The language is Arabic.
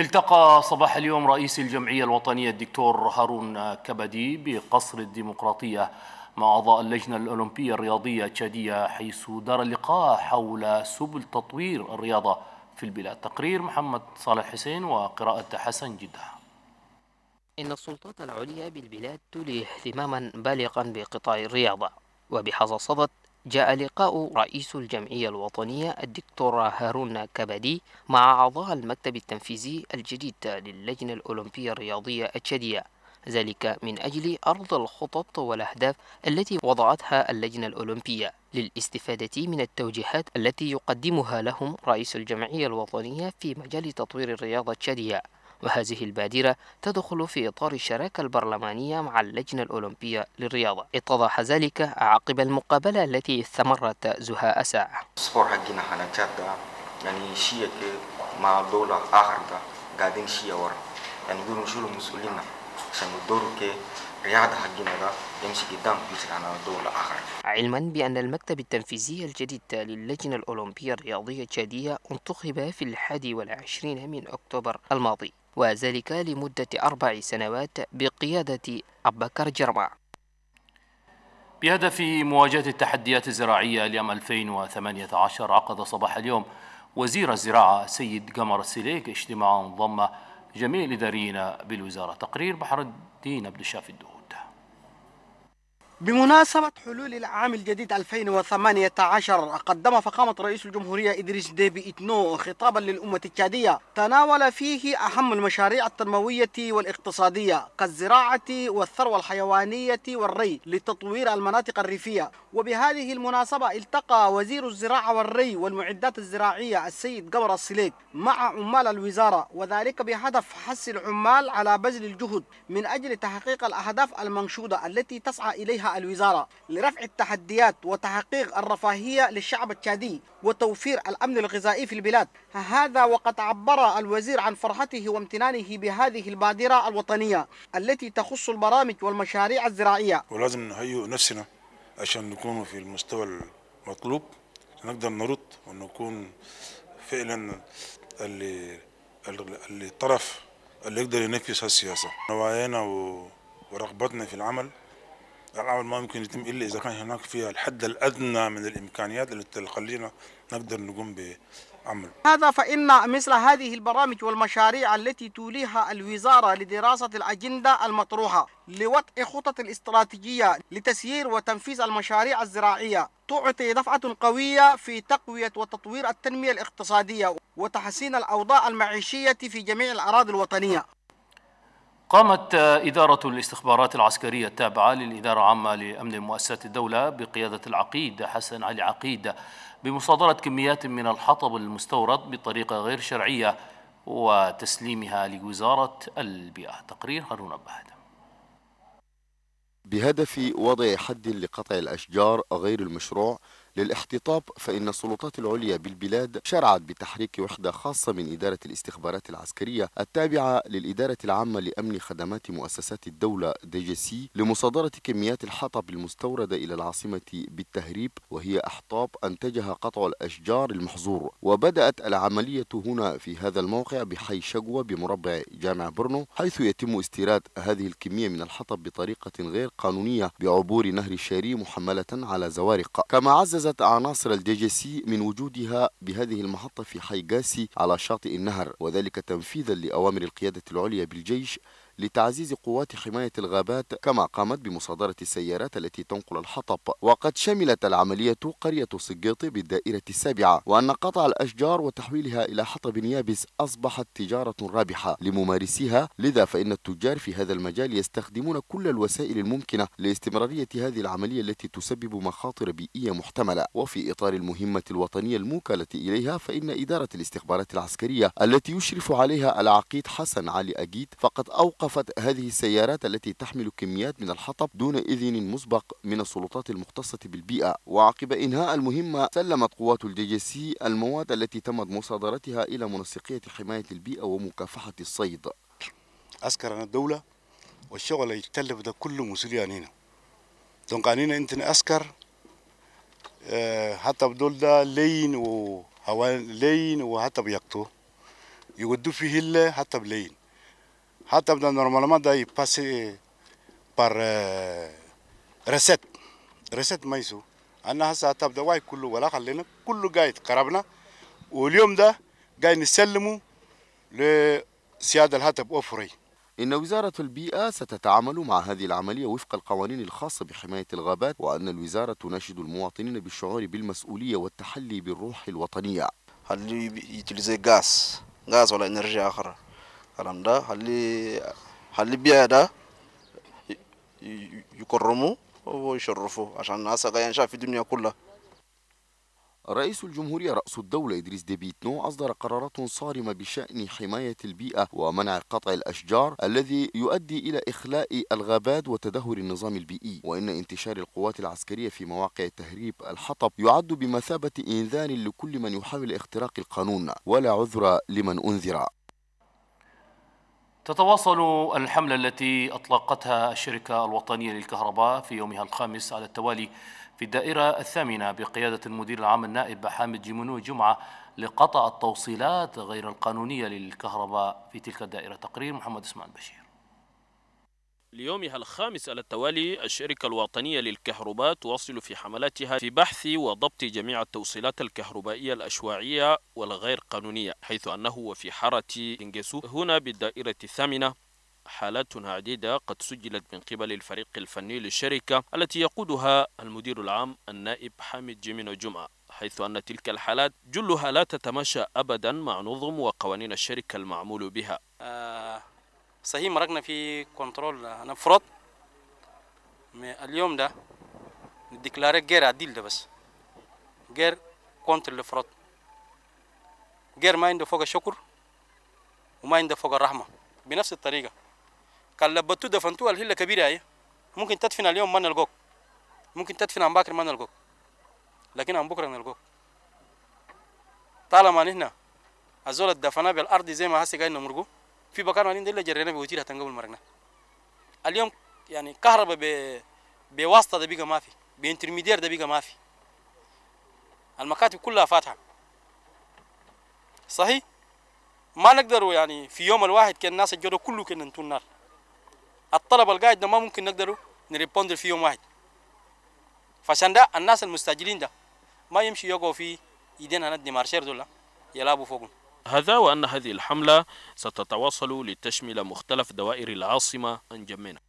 التقى صباح اليوم رئيس الجمعية الوطنية الدكتور هارون كبدي بقصر الديمقراطية مع أعضاء اللجنة الأولمبية الرياضية التشادية حيث دار اللقاء حول سبل تطوير الرياضة في البلاد تقرير محمد صالح حسين وقراءة حسن جده إن السلطات العليا بالبلاد تولي اهتماما بالغا بقطاع الرياضة وبحظ صدد جاء لقاء رئيس الجمعية الوطنية الدكتور هارون كبدي مع أعضاء المكتب التنفيذي الجديد للجنة الأولمبية الرياضية التشادية ذلك من أجل أرض الخطط والأهداف التي وضعتها اللجنة الأولمبية للاستفادة من التوجيهات التي يقدمها لهم رئيس الجمعية الوطنية في مجال تطوير الرياضة التشادية وهذه البادرة تدخل في إطار الشراكة البرلمانية مع اللجنة الأولمبية للرياضة اتضح ذلك عقب المقابلة التي استمرت زهاء ساعة يعني شيء مع دولة آخر قاعدين شيء ورا يعني عشان يدوروا كي حقنا يمشي قدام بيصير على دولة آخر علما بأن المكتب التنفيذي الجديد للجنة الأولمبية الرياضية التشادية انتخب في الحادي والعشرين من أكتوبر الماضي وذلك لمدة أربع سنوات بقيادة أبو بكر بهدف مواجهة التحديات الزراعية لعام 2018 عقد صباح اليوم وزير الزراعة سيد قمر السليك اجتماعا ضم جميع الإداريين بالوزارة تقرير بحر الدين عبد الشافي الدهور بمناسبة حلول العام الجديد 2018 قدم فخامة رئيس الجمهورية إدريس ديبي إتنو خطابا للأمة التشادية تناول فيه أهم المشاريع التنموية والاقتصادية كالزراعة والثروة الحيوانية والري لتطوير المناطق الريفية وبهذه المناسبة التقى وزير الزراعة والري والمعدات الزراعية السيد قمر السليك مع عمال الوزارة وذلك بهدف حث العمال على بذل الجهد من أجل تحقيق الأهداف المنشودة التي تسعى إليها الوزارة لرفع التحديات وتحقيق الرفاهية للشعب التشادي وتوفير الأمن الغذائي في البلاد هذا وقد عبر الوزير عن فرحته وامتنانه بهذه البادرة الوطنية التي تخص البرامج والمشاريع الزراعية ولازم نهيئ نفسنا عشان نكون في المستوى المطلوب نقدر نرد ونكون فعلا اللي الطرف اللي يقدر ينفذ هالسياسه نوايانا ورغبتنا في العمل العمل ما ممكن يتم الا اذا كان هناك فيها الحد الادنى من الامكانيات اللي تخلينا نقدر نقوم بعمل. هذا فان مثل هذه البرامج والمشاريع التي توليها الوزاره لدراسه الاجنده المطروحه لوضع خطط الاستراتيجيه لتسيير وتنفيذ المشاريع الزراعيه تعطي دفعه قويه في تقويه وتطوير التنميه الاقتصاديه وتحسين الاوضاع المعيشيه في جميع الاراضي الوطنيه. قامت إدارة الاستخبارات العسكرية التابعة للإدارة العامة لأمن مؤسسات الدولة بقيادة العقيد حسن علي عقيد بمصادرة كميات من الحطب المستورد بطريقة غير شرعية وتسليمها لوزارة البيئة تقرير هارون بهدم بهدف وضع حد لقطع الأشجار غير المشروع للاحتطاب فإن السلطات العليا بالبلاد شرعت بتحريك وحدة خاصة من إدارة الاستخبارات العسكرية التابعة للإدارة العامة لأمن خدمات مؤسسات الدولة ديجسي لمصادرة كميات الحطب المستوردة إلى العاصمة بالتهريب وهي أحطاب أنتجها قطع الأشجار المحظور وبدأت العملية هنا في هذا الموقع بحي شقوة بمربع جامع برنو حيث يتم استيراد هذه الكمية من الحطب بطريقة غير قانونية بعبور نهر الشاري محملة على زوارق كما عزز حرزت عناصر الجي جي سي من وجودها بهذه المحطة في حي قاسي على شاطئ النهر وذلك تنفيذا لأوامر القيادة العليا بالجيش لتعزيز قوات حماية الغابات كما قامت بمصادرة السيارات التي تنقل الحطب وقد شملت العملية قرية سقيط بالدائرة السابعة وأن قطع الأشجار وتحويلها إلى حطب يابس أصبحت تجارة رابحة لممارسيها لذا فإن التجار في هذا المجال يستخدمون كل الوسائل الممكنة لاستمرارية هذه العملية التي تسبب مخاطر بيئية محتملة وفي إطار المهمة الوطنية الموكلة إليها فإن إدارة الاستخبارات العسكرية التي يشرف عليها العقيد حسن علي أجيد فقد أوقف وقفت هذه السيارات التي تحمل كميات من الحطب دون إذن مسبق من السلطات المختصة بالبيئة وعقب إنهاء المهمة سلمت قوات الجيجسي المواد التي تمت مصادرتها إلى منسقية حماية البيئة ومكافحة الصيد عسكرنا الدولة والشغل اللي يتلف ده كله مسؤوليان هنا دونك عنينا انت عسكر آه، حتى بدول ده لين وهوان لين وحتى بيقتو يودوا فيه الله حتى بلين حتى بدنا نورمالمون داي باسي بار آه، رسات رسات ميسو انا هسا حتى بدا واي كله ولا خلينا كله قايد قربنا واليوم ده جاي نسلمه لسيادة الهاتف أوفري إن وزارة البيئة ستتعامل مع هذه العملية وفق القوانين الخاصة بحماية الغابات وأن الوزارة تناشد المواطنين بالشعور بالمسؤولية والتحلي بالروح الوطنية هل يتلزي غاز غاز ولا إنرجي آخر aranda halli halli biyaada يكرموا ويشرفوا عشان هسه ينشاف في الدنيا كلها رئيس الجمهورية رأس الدولة إدريس ديبيتنو أصدر قرارات صارمة بشأن حماية البيئة ومنع قطع الأشجار الذي يؤدي إلى إخلاء الغابات وتدهور النظام البيئي وإن انتشار القوات العسكرية في مواقع تهريب الحطب يعد بمثابة إنذار لكل من يحاول اختراق القانون ولا عذر لمن أنذر تتواصل الحملة التي أطلقتها الشركة الوطنية للكهرباء في يومها الخامس على التوالي في الدائرة الثامنة بقيادة المدير العام النائب حامد جيمونو جمعة لقطع التوصيلات غير القانونية للكهرباء في تلك الدائرة تقرير محمد اسمان بشير ليومها الخامس على التوالي الشركة الوطنية للكهرباء تواصل في حملاتها في بحث وضبط جميع التوصيلات الكهربائية الأشواعية والغير قانونية حيث أنه وفي حارة إنجسو هنا بالدائرة الثامنة حالات عديدة قد سجلت من قبل الفريق الفني للشركة التي يقودها المدير العام النائب حامد جيمينو جمعة حيث أن تلك الحالات جلها لا تتماشى أبدا مع نظم وقوانين الشركة المعمول بها آه، صحيح مرقنا في كنترول نفرض اليوم ده نديكلاري غير عديل ده بس غير كونتر الفرط غير ما عنده فوق الشكر وما عنده فوق الرحمه بنفس الطريقه كان لبتو دفنتو الهله كبيره هي ممكن تدفن اليوم ما نلقوك ممكن تدفن عن باكر ما نلقوك لكن عن بكره نلقوك طالما نحن الزول الدفنه بالارض زي ما هسي قاعدين نمرقوه في بكار وانين ده اللي جرينا بوتير هتنقبل مرقنا اليوم يعني كهرباء ب... بواسطه ده بيجا ما في بانترميدير ده بيجا ما في المكاتب كلها فاتحه صحيح ما نقدروا يعني في يوم الواحد كان الناس الجودة كله كان نتون نار الطلب القاعد ده ما ممكن نقدروا نريبوندر في يوم واحد فعشان ده الناس المستاجرين ده ما يمشي يقعوا في ايدين دي مارشير دول يلعبوا فوقهم هذا وأن هذه الحملة ستتواصل لتشمل مختلف دوائر العاصمة أنجمينا